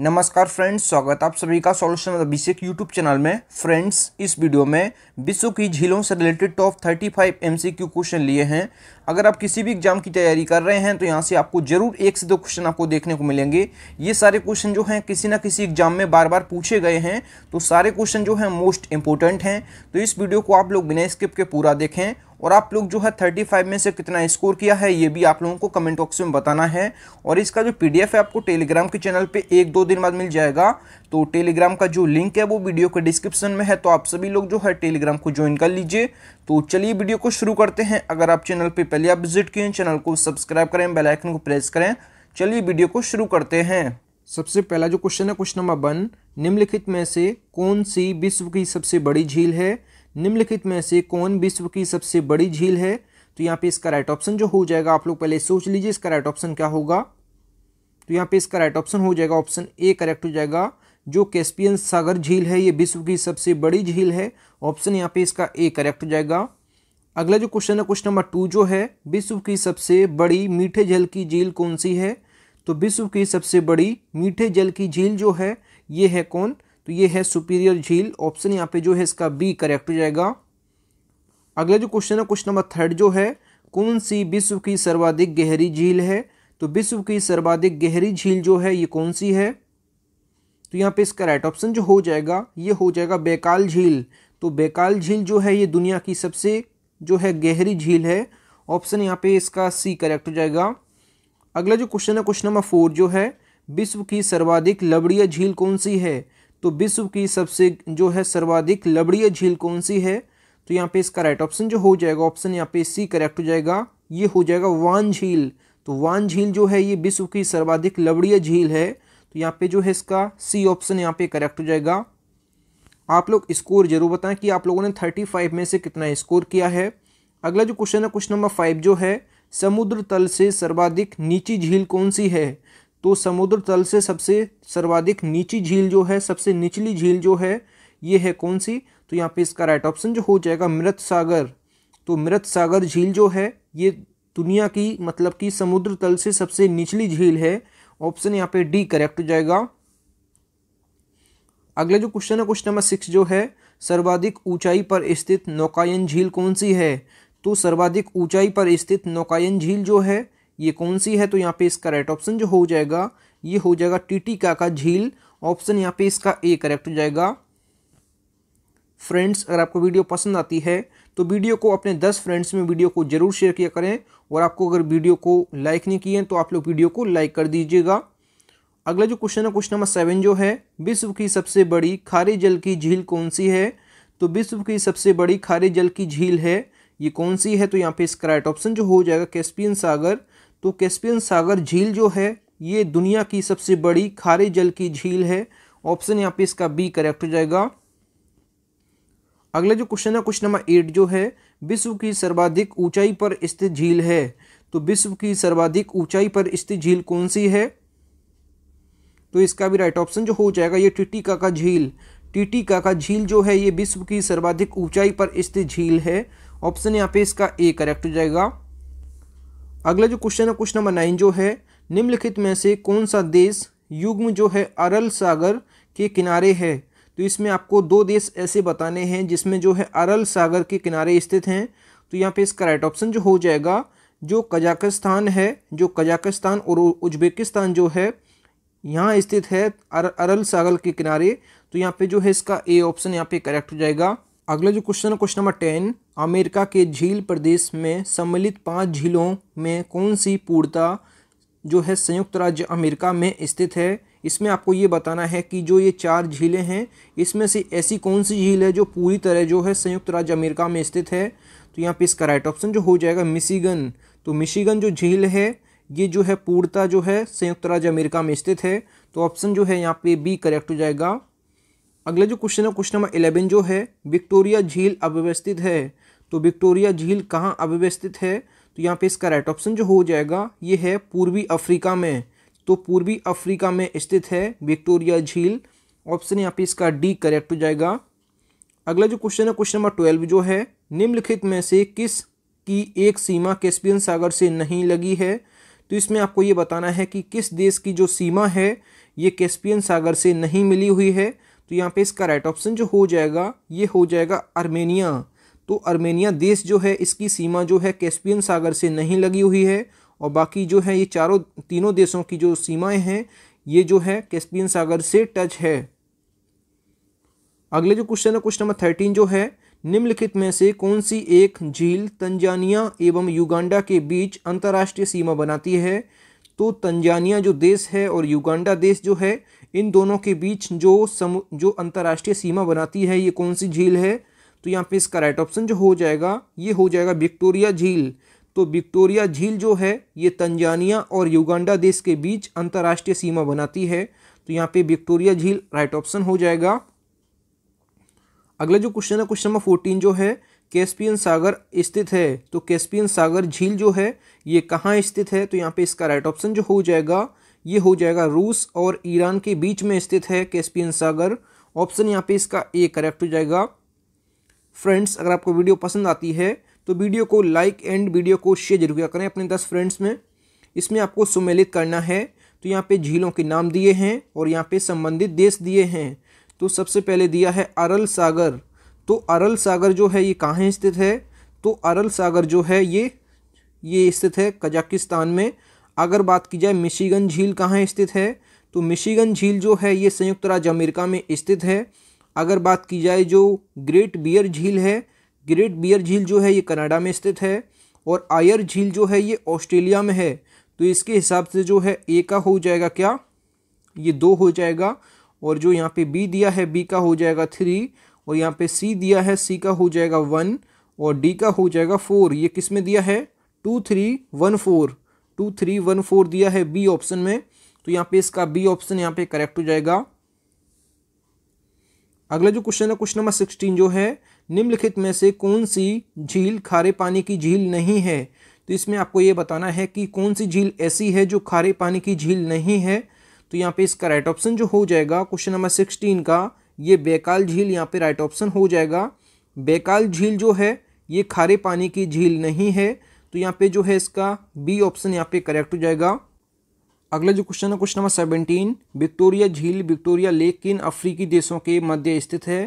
नमस्कार फ्रेंड्स स्वागत आप सभी का सॉल्यूशन अभिषेक यूट्यूब चैनल में फ्रेंड्स इस वीडियो में विश्व की झीलों से रिलेटेड टॉप 35 एम क्वेश्चन लिए हैं अगर आप किसी भी एग्जाम की तैयारी कर रहे हैं तो यहाँ से आपको जरूर एक से दो क्वेश्चन आपको देखने को मिलेंगे ये सारे क्वेश्चन जो हैं किसी ना किसी एग्जाम में बार बार पूछे गए हैं तो सारे क्वेश्चन जो हैं मोस्ट इंपॉर्टेंट हैं तो इस वीडियो को आप लोग बिना स्किप के पूरा देखें और आप लोग जो है थर्टी फाइव में से कितना स्कोर किया है ये भी आप लोगों को कमेंट बॉक्स में बताना है और इसका जो पीडीएफ है आपको टेलीग्राम के चैनल पे एक दो दिन बाद मिल जाएगा तो टेलीग्राम का जो लिंक है वो वीडियो के डिस्क्रिप्शन में है तो आप सभी लोग जो है टेलीग्राम को ज्वाइन कर लीजिए तो चलिए वीडियो को शुरू करते हैं अगर आप चैनल पर पहले आप विजिट किए चैनल को सब्सक्राइब करें बेलाइकन को प्रेस करें चलिए वीडियो को शुरू करते हैं सबसे पहला जो क्वेश्चन है क्वेश्चन नंबर वन निम्नलिखित में से कौन सी विश्व की सबसे बड़ी झील है निम्नलिखित में से कौन विश्व की सबसे बड़ी झील है तो यहाँ पे इसका राइट ऑप्शन जो हो जाएगा आप लोग पहले सोच लीजिए इसका राइट ऑप्शन क्या होगा तो यहाँ पे इसका राइट ऑप्शन हो जाएगा ऑप्शन ए करेक्ट हो जाएगा जो कैस्पियन सागर झील है ये विश्व की सबसे बड़ी झील है ऑप्शन यहाँ पे इसका ए करेक्ट हो जाएगा अगला जो क्वेश्चन है क्वेश्चन नंबर टू जो है विश्व की सबसे बड़ी मीठे जल की झील कौन सी है तो विश्व की सबसे बड़ी मीठे जल की झील जो है ये है कौन तो ये है सुपीरियर झील ऑप्शन यहाँ पे जो है इसका बी करेक्ट हो जाएगा अगला जो क्वेश्चन है क्वेश्चन नंबर थर्ड जो है कौन सी विश्व की सर्वाधिक गहरी झील है तो विश्व की सर्वाधिक गहरी झील जो है ये कौन सी है तो यहाँ पे इसका राइट ऑप्शन जो हो जाएगा ये हो जाएगा बेकाल झील तो बेकाल झील जो है ये दुनिया की सबसे जो है गहरी झील है ऑप्शन यहाँ पे इसका सी करेक्ट हो जाएगा अगला जो क्वेश्चन है क्वेश्चन नंबर फोर जो है विश्व की सर्वाधिक लबड़िया झील कौन सी है तो विश्व की सबसे जो है सर्वाधिक लबड़ीय झील कौन सी है तो यहाँ पे इसका राइट ऑप्शन जो हो जाएगा ऑप्शन यहाँ पे सी करेक्ट हो जाएगा ये हो जाएगा वान झील तो वान झील जो है ये विश्व की सर्वाधिक लबड़ीय झील है तो यहाँ पे जो है इसका सी ऑप्शन यहाँ पे करेक्ट हो जाएगा आप लोग स्कोर जरूर बताएं कि आप लोगों ने थर्टी फाइव में से कितना स्कोर किया है अगला जो क्वेश्चन है क्वेश्चन नंबर फाइव जो है समुद्र तल से सर्वाधिक नीची झील कौन सी है तो समुद्र तल से सबसे सर्वाधिक नीची झील जो है सबसे निचली झील जो है ये है कौन सी तो यहाँ पे इसका राइट ऑप्शन जो हो जाएगा मृत सागर तो मृत सागर झील जो है ये दुनिया की मतलब कि समुद्र तल से सबसे निचली झील है ऑप्शन यहाँ पे डी करेक्ट हो जाएगा अगला जो क्वेश्चन है क्वेश्चन नंबर सिक्स जो है सर्वाधिक ऊंचाई पर स्थित नौकायन झील कौन सी है तो सर्वाधिक ऊंचाई पर स्थित नौकायन झील जो है ये कौन सी है तो यहाँ पे इसका राइट ऑप्शन जो हो जाएगा ये हो जाएगा टीटी का झील ऑप्शन यहाँ पे इसका ए करेक्ट हो जाएगा फ्रेंड्स अगर आपको वीडियो पसंद आती है तो वीडियो को अपने दस फ्रेंड्स में वीडियो को जरूर शेयर किया करें और आपको अगर वीडियो को लाइक नहीं किए तो आप लोग वीडियो को लाइक कर दीजिएगा अगला जो क्वेश्चन है क्वेश्चन नंबर सेवन जो है विश्व की सबसे बड़ी खारे जल की झील कौन सी है तो विश्व की सबसे बड़ी खारे जल की झील है ये कौन सी है तो यहाँ पे इसका राइट ऑप्शन जो हो जाएगा कैस्पियन सागर तो कैस्पियन सागर झील जो है ये दुनिया की सबसे बड़ी खारे जल की झील है ऑप्शन यहाँ पे इसका बी करेक्ट हो जाएगा अगला जो क्वेश्चन है क्वेश्चन नंबर एट जो है विश्व की सर्वाधिक ऊंचाई पर स्थित झील है तो विश्व की सर्वाधिक ऊंचाई पर स्थित झील कौन सी है तो इसका भी राइट ऑप्शन जो हो जाएगा ये टिटी काका झील टिटी काका झील जो है ये विश्व की सर्वाधिक ऊंचाई पर स्थित झील है ऑप्शन यहाँ पे इसका ए करेक्ट हो जाएगा अगला जो क्वेश्चन है क्वेश्चन नंबर नाइन जो है निम्नलिखित में से कौन सा देश युग्म जो है अरल सागर के किनारे है तो इसमें आपको दो देश ऐसे बताने हैं जिसमें जो है अरल सागर के किनारे स्थित हैं तो यहाँ पे इसका राइट ऑप्शन जो हो जाएगा जो कजाकिस्तान है जो कजाकिस्तान और उज्बेकिस्तान जो है यहाँ स्थित है अर, अरल सागर के किनारे तो यहाँ पे जो है इसका ए ऑप्शन यहाँ पे करेक्ट हो जाएगा अगला जो क्वेश्चन है क्वेश्चन नंबर टेन अमेरिका के झील प्रदेश में सम्मिलित पांच झीलों में कौन सी पूर्णता जो है संयुक्त राज्य अमेरिका में स्थित है इसमें आपको ये बताना है कि जो ये चार झीलें हैं इसमें से ऐसी कौन सी झील है जो पूरी तरह जो है संयुक्त राज्य अमेरिका में स्थित है तो यहाँ पे इसका राइट ऑप्शन जो हो जाएगा मिशिगन तो मिशिगन जो झील है ये जो है पूर्णता जो है संयुक्त राज्य अमेरिका में स्थित है तो ऑप्शन जो है यहाँ पे बी करेक्ट हो जाएगा अगला जो क्वेश्चन है क्वेश्चन नंबर इलेवन जो है विक्टोरिया झील अव्यवस्थित है तो विक्टोरिया झील कहाँ अव्यवस्थित है तो यहाँ पे इसका राइट ऑप्शन जो हो जाएगा ये है पूर्वी अफ्रीका में तो पूर्वी अफ्रीका में स्थित है विक्टोरिया झील ऑप्शन यहाँ पे इसका डी करेक्ट हो जाएगा अगला जो क्वेश्चन है क्वेश्चन नंबर ट्वेल्व जो है निम्नलिखित में से किस की एक सीमा कैस्पियन सागर से नहीं लगी है तो इसमें आपको ये बताना है कि किस देश की जो सीमा है ये कैस्पियन सागर से नहीं मिली हुई है तो यहाँ पे इसका राइट ऑप्शन जो हो जाएगा ये हो जाएगा अर्मेनिया तो अर्मेनिया देश जो है इसकी सीमा जो है कैस्पियन सागर से नहीं लगी हुई है और बाकी जो है ये चारों तीनों देशों की जो सीमाएं हैं ये जो है कैस्पियन सागर से टच है अगले जो क्वेश्चन है क्वेश्चन नंबर थर्टीन जो है निम्नलिखित में से कौन सी एक झील तंजानिया एवं युगांडा के बीच अंतर्राष्ट्रीय सीमा बनाती है तो तंजानिया जो देश है और युगांडा देश जो है इन दोनों के बीच जो समु जो अंतर्राष्ट्रीय सीमा बनाती है ये कौन सी झील है तो यहाँ पे इसका राइट ऑप्शन जो हो जाएगा ये हो जाएगा विक्टोरिया झील तो विक्टोरिया झील जो है ये तंजानिया और युगांडा देश के बीच अंतर्राष्ट्रीय सीमा बनाती है तो यहाँ पे विक्टोरिया झील राइट ऑप्शन हो जाएगा अगला जो क्वेश्चन है क्वेश्चन नंबर फोर्टीन जो है कैस्पियन सागर स्थित है तो कैस्पियन सागर झील जो है ये कहाँ स्थित है तो यहाँ पे इसका राइट ऑप्शन जो हो जाएगा ये हो जाएगा रूस और ईरान के बीच में स्थित है कैस्पियन सागर ऑप्शन यहाँ पे इसका ए करेक्ट हो जाएगा फ्रेंड्स अगर आपको वीडियो पसंद आती है तो वीडियो को लाइक एंड वीडियो को शेयर जरूर किया करें अपने दस फ्रेंड्स में इसमें आपको सुमेलित करना है तो यहाँ पे झीलों के नाम दिए हैं और यहाँ पे संबंधित देश दिए हैं तो सबसे पहले दिया है अरल सागर तो अरल सागर जो है ये कहाँ स्थित है तो अरल सागर जो है ये ये स्थित है कजाकिस्तान में अगर बात की जाए मिशीगन झील कहाँ स्थित है तो मिशीगन झील जो है ये संयुक्त राज्य अमेरिका में स्थित है अगर बात की जाए जो ग्रेट बियर झील है ग्रेट बियर झील जो है ये कनाडा में स्थित है और आयर झील जो है ये ऑस्ट्रेलिया में है तो इसके हिसाब से जो है ए का हो जाएगा क्या ये दो हो जाएगा और जो यहाँ पे बी दिया है बी का हो जाएगा थ्री और यहाँ पे सी दिया है सी का हो जाएगा वन और डी का हो जाएगा फोर ये किस में दिया है two three one four two three one four दिया है बी ऑप्शन में तो यहाँ पे इसका बी ऑप्शन यहाँ पे करेक्ट हो जाएगा अगला जो क्वेश्चन है क्वेश्चन नंबर सिक्सटीन जो है निम्नलिखित में से कौन सी झील खारे पानी की झील नहीं है तो इसमें आपको ये बताना है कि कौन सी झील ऐसी है जो खारे पानी की झील नहीं है तो यहाँ पे इसका राइट ऑप्शन जो हो जाएगा क्वेश्चन नंबर सिक्सटीन का ये बेकाल झील यहाँ पे राइट ऑप्शन हो जाएगा बेकाल झील जो है ये खारे पानी की झील नहीं है तो यहाँ पे जो है इसका बी ऑप्शन यहाँ पे करेक्ट हो जाएगा अगला जो क्वेश्चन है क्वेश्चन नंबर सेवनटीन विक्टोरिया झील विक्टोरिया लेक किन अफ्रीकी देशों के मध्य स्थित है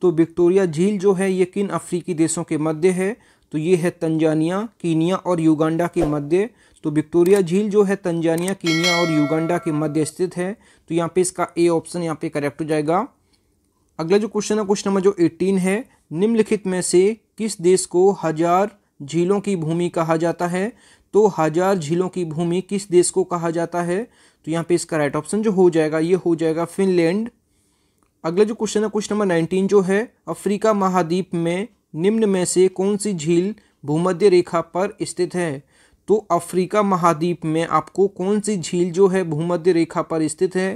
तो विक्टोरिया झील जो है ये किन अफ्रीकी देशों के मध्य है तो ये है तंजानिया कीनिया और युगांडा के मध्य तो विक्टोरिया झील जो है तंजानिया कीनिया और युगांडा के मध्य स्थित है तो यहाँ पे इसका ए ऑप्शन यहाँ पे करेक्ट हो जाएगा अगला जो क्वेश्चन है क्वेश्चन नंबर जो एटीन है निम्नलिखित में से किस देश को हजार झीलों की भूमि कहा जाता है तो हजार झीलों की भूमि किस देश को कहा जाता है तो यहाँ पे इसका राइट ऑप्शन जो हो जाएगा ये हो जाएगा फिनलैंड अगला जो क्वेश्चन है क्वेश्चन नंबर नाइनटीन जो है अफ्रीका महाद्वीप में निम्न में से कौन सी झील भूमध्य रेखा पर स्थित है तो अफ्रीका महाद्वीप में आपको कौन सी झील जो है भूमध्य रेखा पर स्थित है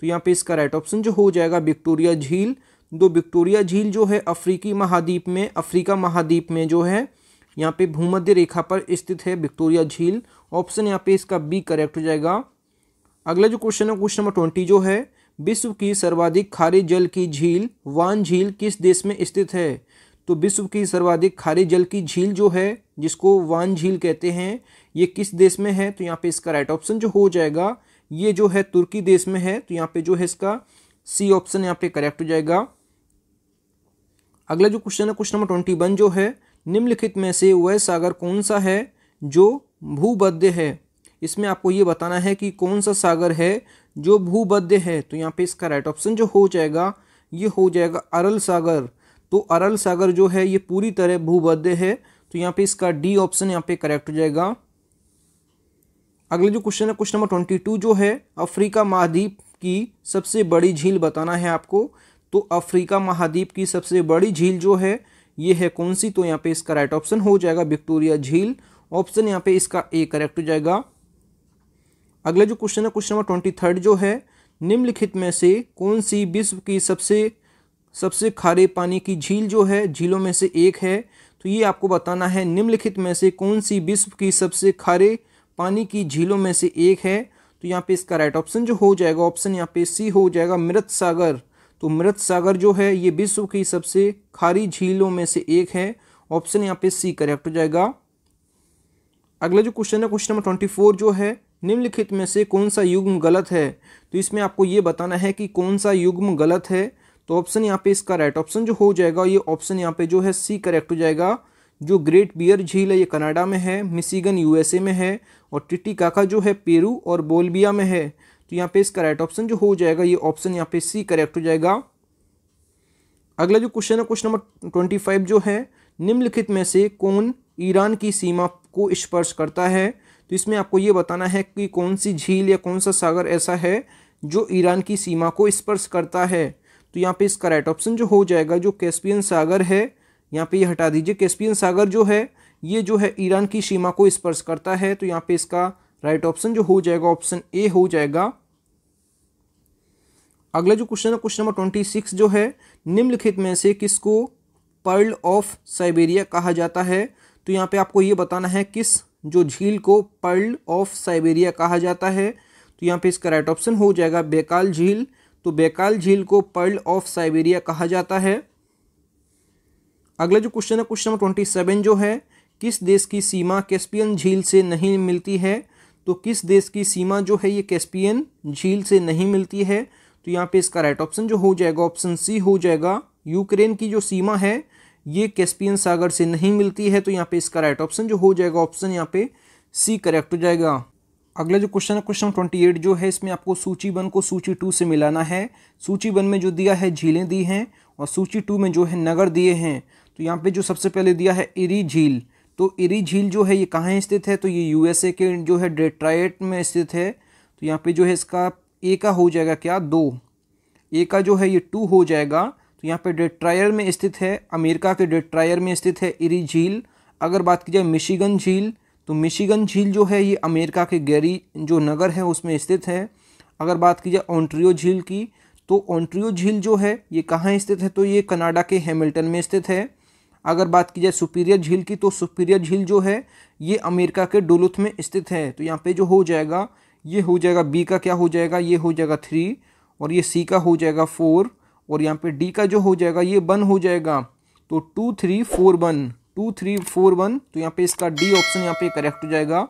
तो यहाँ पे इसका राइट ऑप्शन जो हो जाएगा विक्टोरिया झील दो तो विक्टोरिया झील जो है अफ्रीकी महाद्वीप में अफ्रीका महाद्वीप में जो है यहाँ पे भूमध्य रेखा पर स्थित है विक्टोरिया झील ऑप्शन यहाँ पे इसका बी करेक्ट हो जाएगा अगला जो क्वेश्चन है क्वेश्चन नंबर ट्वेंटी जो है विश्व की सर्वाधिक खारे जल की झील वान झील किस देश में स्थित है तो विश्व की सर्वाधिक खारे जल की झील जो है जिसको वान झील कहते हैं ये किस देश में है तो यहाँ पे इसका राइट ऑप्शन जो हो जाएगा ये जो है तुर्की देश में है तो यहाँ पे जो है इसका सी ऑप्शन यहाँ पे करेक्ट हो जाएगा अगला जो क्वेश्चन है क्वेश्चन नंबर ट्वेंटी वन जो है निम्नलिखित में से वह सागर कौन सा है जो भूबद्ध है इसमें आपको ये बताना है कि कौन सा सागर है जो भूबद्ध है तो यहाँ पे इसका राइट ऑप्शन जो हो जाएगा ये हो जाएगा अरल सागर तो अरल सागर जो है ये पूरी तरह भूबद्ध है तो यहाँ पे इसका डी ऑप्शन यहाँ पे करेक्ट हो जाएगा अगले जो क्वेश्चन है क्वेश्चन नंबर ट्वेंटी टू जो है अफ्रीका महाद्वीप की सबसे बड़ी झील बताना है आपको तो अफ्रीका महाद्वीप की सबसे बड़ी झील जो है ये है कौन सी तो यहाँ पे इसका राइट ऑप्शन हो जाएगा विक्टोरिया झील ऑप्शन यहाँ पे इसका ए करेक्ट हो जाएगा अगला जो क्वेश्चन है क्वेश्चन नंबर ट्वेंटी थर्ड जो है निम्नलिखित में से कौन सी विश्व की सबसे सबसे खारे पानी की झील जो है झीलों में से एक है तो ये आपको बताना है निम्नलिखित में से कौन सी विश्व की सबसे खारे पानी की झीलों में से एक है तो यहाँ पे इसका राइट ऑप्शन जो हो जाएगा ऑप्शन यहाँ पे सी हो जाएगा मृत सागर तो मृत सागर जो है ये विश्व की सबसे खारी झीलों में से एक है ऑप्शन यहाँ पे सी करेक्ट हो जाएगा अगला जो क्वेश्चन है क्वेश्चन नंबर ट्वेंटी फोर जो है निम्नलिखित में से कौन सा युग्म गलत है तो इसमें आपको ये बताना है कि कौन सा युग्म गलत है तो ऑप्शन यहाँ पे इसका राइट ऑप्शन जो हो जाएगा ये ऑप्शन यहाँ पे जो है सी करेक्ट हो जाएगा जो ग्रेट बियर झील है ये कनाडा में है मिशिगन यूएसए में है और टिटिकाका जो है पेरू और बोलबिया में है तो यहाँ पे इसका राइट ऑप्शन जो हो जाएगा ये ऑप्शन यहाँ पे सी करेक्ट हो जाएगा अगला जो क्वेश्चन है क्वेश्चन नंबर ट्वेंटी फाइव जो है निम्नलिखित में से कौन ईरान की सीमा को स्पर्श करता है तो इसमें आपको ये बताना है कि कौन सी झील या कौन सा सागर ऐसा है जो ईरान की सीमा को स्पर्श करता है तो यहाँ पे इसका राइट ऑप्शन जो हो जाएगा जो कैस्पियन सागर है यहाँ पे ये हटा दीजिए कैस्पियन सागर जो है ये जो है ईरान की सीमा को स्पर्श करता है तो यहाँ पे इसका राइट ऑप्शन जो हो जाएगा ऑप्शन ए हो जाएगा अगला जो क्वेश्चन है क्वेश्चन नंबर ट्वेंटी सिक्स जो है निम्नलिखित में से किसको पर्ल ऑफ साइबेरिया कहा जाता है तो यहाँ पे आपको ये बताना है किस जो झील को पर्ल ऑफ साइबेरिया कहा जाता है तो यहाँ पे इसका राइट ऑप्शन हो जाएगा बेकाल झील तो बेकाल झील को पर्ल ऑफ साइबेरिया कहा जाता है अगला जो क्वेश्चन है क्वेश्चन नंबर ट्वेंटी सेवन जो है किस देश की सीमा कैस्पियन झील से नहीं मिलती है तो किस देश की सीमा जो है ये कैस्पियन झील से नहीं मिलती है तो यहाँ पे इसका राइट ऑप्शन जो हो जाएगा ऑप्शन सी हो जाएगा यूक्रेन की जो सीमा है ये कैस्पियन सागर से नहीं मिलती है तो यहाँ पे इसका राइट ऑप्शन जो हो जाएगा ऑप्शन यहाँ पे सी करेक्ट हो जाएगा अगला जो क्वेश्चन है क्वेश्चन ट्वेंटी एट जो है इसमें आपको सूची वन को सूची टू से मिलाना है सूची वन में जो दिया है झीलें दी हैं और सूची टू में जो है नगर दिए हैं तो यहाँ पे जो सबसे पहले दिया है इरी झील तो इरी झील जो है ये कहाँ स्थित है तो ये यूएसए के जो है डेट्राइट में स्थित है तो यहाँ पे जो है इसका ए का हो जाएगा क्या दो ए का जो है ये टू हो जाएगा तो यहाँ पे डेट्रायर में स्थित है अमेरिका के डेट्रायर में स्थित है इरी झील अगर बात की जाए मिशिगन झील तो मिशिगन झील जो है ये अमेरिका के गैरी जो नगर है उसमें स्थित है अगर बात की जाए ऑन्ट्रियो झील की तो ऑन्ट्रियो झील जो है ये कहाँ स्थित है तो ये कनाडा के हेमिल्टन में स्थित है अगर बात की जाए सुपीरियर झील की तो सुपीरियर झील जो है ये अमेरिका के डोलुथ में स्थित है तो यहाँ पे जो हो जाएगा ये हो जाएगा बी का क्या हो जाएगा ये हो जाएगा थ्री और ये सी का हो जाएगा फोर और यहाँ पे डी का जो हो जाएगा ये वन हो जाएगा तो two three four one two three four one तो यहाँ पे इसका डी ऑप्शन यहाँ पे करेक्ट हो जाएगा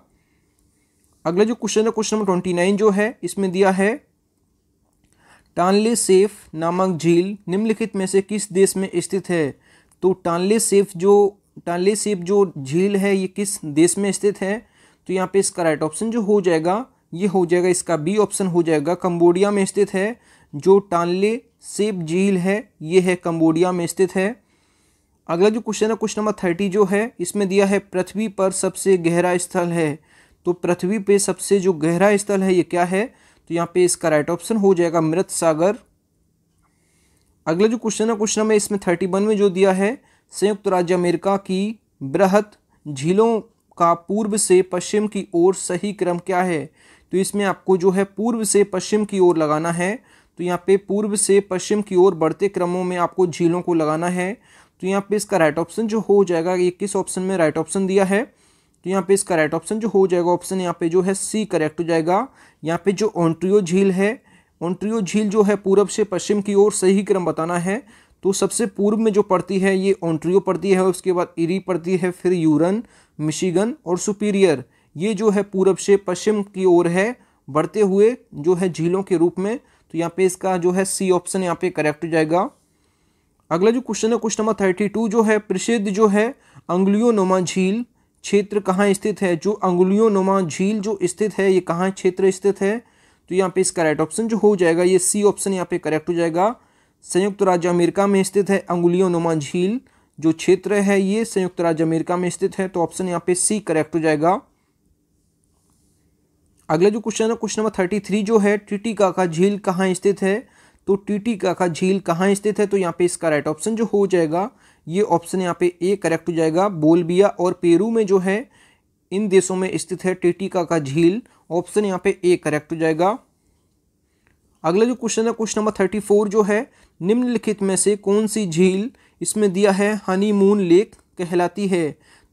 अगला जो क्वेश्चन है क्वेश्चन नंबर ट्वेंटी नाइन जो है इसमें दिया है टानले सेफ नामक झील निम्नलिखित में से किस देश में स्थित है तो टानले सेफ जो टानले सेफ जो झील है ये किस देश में स्थित है तो यहाँ पे इसका राइट ऑप्शन जो हो जाएगा ये हो जाएगा इसका बी ऑप्शन हो जाएगा कंबोडिया में स्थित है जो टानले सेब झील है ये है कंबोडिया में स्थित है अगला जो क्वेश्चन है क्वेश्चन नंबर थर्टी जो है इसमें दिया है पृथ्वी पर सबसे गहरा स्थल है तो पृथ्वी पे सबसे जो गहरा स्थल है ये क्या है तो यहाँ पे इसका राइट ऑप्शन हो जाएगा मृत सागर अगला जो क्वेश्चन है क्वेश्चन नंबर इसमें थर्टी वन में जो दिया है संयुक्त राज्य अमेरिका की बृहत झीलों का पूर्व से पश्चिम की ओर सही क्रम क्या है तो इसमें आपको जो है पूर्व से पश्चिम की ओर लगाना है तो यहाँ पे पूर्व से पश्चिम की ओर बढ़ते क्रमों में आपको झीलों को लगाना है तो यहाँ पे इसका राइट ऑप्शन जो हो जाएगा ये किस ऑप्शन में राइट ऑप्शन दिया है तो यहाँ पे इसका राइट ऑप्शन जो हो जाएगा ऑप्शन यहाँ पे जो है सी करेक्ट हो जाएगा यहाँ पे जो ऑन्ट्रियो झील है ओंट्रियो झील जो है पूरब से पश्चिम की ओर सही क्रम बताना है तो सबसे पूर्व में जो पड़ती है ये ओंट्रियो पड़ती है उसके बाद इरी पड़ती है फिर यूरन मिशिगन और सुपीरियर ये जो है पूरब से पश्चिम की ओर है बढ़ते हुए जो है झीलों के रूप में तो यहाँ पे इसका जो है सी ऑप्शन यहाँ पे करेक्ट हो जाएगा अगला जो क्वेश्चन है क्वेश्चन नंबर थर्टी टू जो है प्रसिद्ध जो है अंगुलियों झील क्षेत्र कहाँ स्थित है जो अंगुलियों झील जो स्थित है ये कहाँ क्षेत्र स्थित है तो यहाँ पे इसका राइट ऑप्शन जो हो जाएगा ये सी ऑप्शन यहाँ पे करेक्ट हो जाएगा संयुक्त राज्य अमेरिका में स्थित है अंगुलियों नुमा झील जो क्षेत्र है ये संयुक्त राज्य अमेरिका में स्थित है तो ऑप्शन यहाँ पे सी करेक्ट हो जाएगा अगला जो क्वेश्चन है क्वेश्चन नंबर थर्टी थ्री जो है टीटी काका झील कहाँ स्थित है तो टीटी काका झील कहाँ स्थित है तो यहाँ पे इसका राइट ऑप्शन जो हो जाएगा ये ऑप्शन यहाँ पे ए करेक्ट हो जाएगा बोलबिया और पेरू में जो है इन देशों में स्थित है टीटी काका झील ऑप्शन यहाँ पे ए करेक्ट हो जाएगा अगला जो क्वेश्चन है क्वेश्चन नंबर थर्टी फोर जो है निम्नलिखित में से कौन सी झील इसमें दिया है हनीमून लेक कहलाती है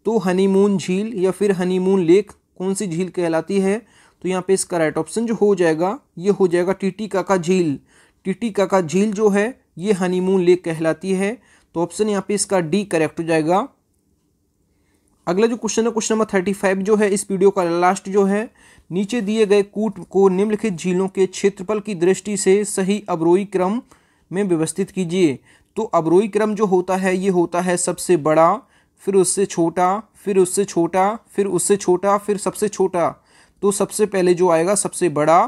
तो हनीमून झील या फिर हनीमून लेक कौन सी झील कहलाती है तो यहाँ पे इसका राइट ऑप्शन जो हो जाएगा ये हो जाएगा टीटी काका झील टीटी काका झील जो है ये हनीमून लेक कहलाती है तो ऑप्शन यहाँ पे इसका डी करेक्ट हो जाएगा अगला जो क्वेश्चन है क्वेश्चन नंबर थर्टी फाइव जो है इस वीडियो का लास्ट जो है नीचे दिए गए कूट को निम्नलिखित झीलों के क्षेत्रफल की दृष्टि से सही अबरोही क्रम में व्यवस्थित कीजिए तो अबरोही क्रम जो होता है ये होता है सबसे बड़ा फिर उससे छोटा फिर उससे छोटा फिर उससे छोटा फिर सबसे छोटा तो सबसे पहले जो आएगा सबसे बड़ा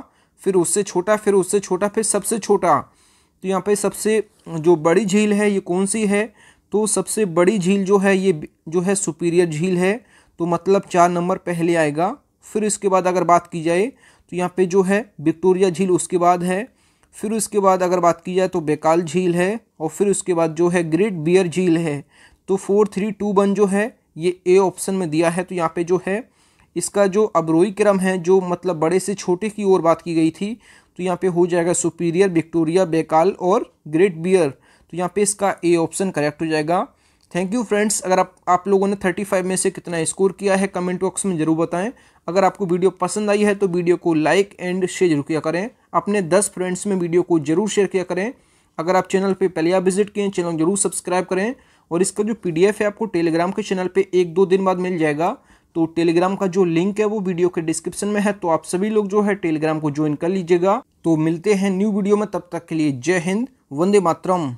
फिर उससे छोटा फिर उससे छोटा फिर सबसे छोटा तो यहाँ पे सबसे जो बड़ी झील है ये कौन सी है तो सबसे बड़ी झील जो है ये जो है सुपीरियर झील है तो मतलब चार नंबर पहले आएगा फिर इसके बाद अगर बात की जाए तो यहाँ पे जो है विक्टोरिया झील उसके बाद है फिर उसके बाद अगर बात की जाए तो बेकाल झील है और फिर उसके बाद जो है ग्रेट बियर झील है तो फोर थ्री टू वन जो है ये ए ऑप्शन में दिया है तो यहाँ पे जो है इसका जो अबरोही क्रम है जो मतलब बड़े से छोटे की ओर बात की गई थी तो यहाँ पर हो जाएगा सुपीरियर विक्टोरिया बेकाल और ग्रेट बियर तो यहाँ पे इसका ए ऑप्शन करेक्ट हो जाएगा थैंक यू फ्रेंड्स अगर आप आप लोगों ने थर्टी फाइव में से कितना स्कोर किया है कमेंट बॉक्स में ज़रूर बताएं अगर आपको वीडियो पसंद आई है तो वीडियो को लाइक एंड शेयर जरूर किया करें अपने दस फ्रेंड्स में वीडियो को जरूर शेयर किया करें अगर आप चैनल पे पहले आप विजिट किए चैनल जरूर सब्सक्राइब करें और इसका जो पी है आपको टेलीग्राम के चैनल पर एक दो दिन बाद मिल जाएगा तो टेलीग्राम का जो लिंक है वो वीडियो के डिस्क्रिप्शन में है तो आप सभी लोग जो है टेलीग्राम को ज्वाइन कर लीजिएगा तो मिलते हैं न्यू वीडियो में तब तक के लिए जय हिंद वंदे मातरम